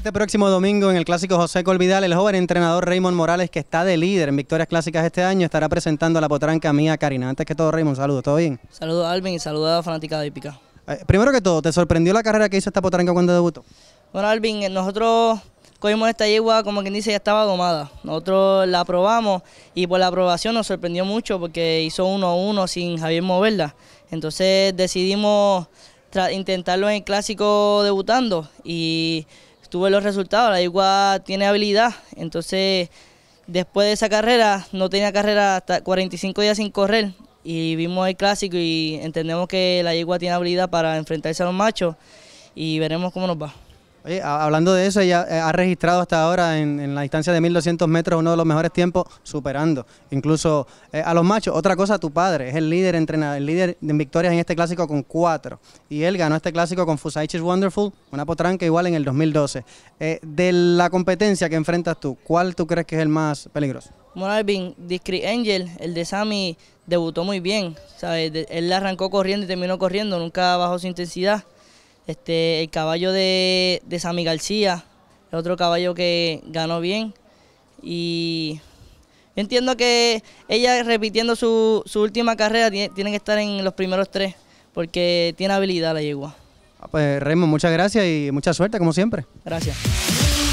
este próximo domingo en el Clásico José Colvidal, el joven entrenador Raymond Morales, que está de líder en victorias clásicas este año, estará presentando a la potranca mía Karina. Antes que todo, Raymond, saludos, ¿todo bien? Saludos Alvin y saludos a la fanática de eh, primero que todo, ¿te sorprendió la carrera que hizo esta potranca cuando debutó? Bueno, Alvin, eh, nosotros cogimos esta yegua, como quien dice, ya estaba domada. Nosotros la probamos y por la aprobación nos sorprendió mucho porque hizo 1-1 uno uno sin Javier moverla. Entonces decidimos intentarlo en el clásico debutando y tuve los resultados. La Yegua tiene habilidad, entonces después de esa carrera, no tenía carrera hasta 45 días sin correr y vimos el clásico y entendemos que la yegua tiene habilidad para enfrentarse a los machos y veremos cómo nos va. Oye, hablando de eso, ella eh, ha registrado hasta ahora en, la distancia de 1200 metros uno de los mejores tiempos, superando incluso eh, a los machos. Otra cosa, tu padre es el líder entrenador, el líder en victorias en este clásico con cuatro. Y él ganó este clásico con Fusaichis Wonderful, una potranca igual en el 2012. Eh, de la competencia que enfrentas tú, ¿cuál tú crees que es el más peligroso? Bueno, Discreet Angel, el de Sammy, debutó muy bien. Él él arrancó corriendo y terminó corriendo, nunca bajó su intensidad. Este, el caballo de, de Sammy García, el otro caballo que ganó bien. Y yo entiendo que ella repitiendo su, última carrera tiene, que estar en los primeros tres, porque tiene habilidad la yegua. Ah, pues Raymond, muchas gracias y mucha suerte como siempre. Gracias.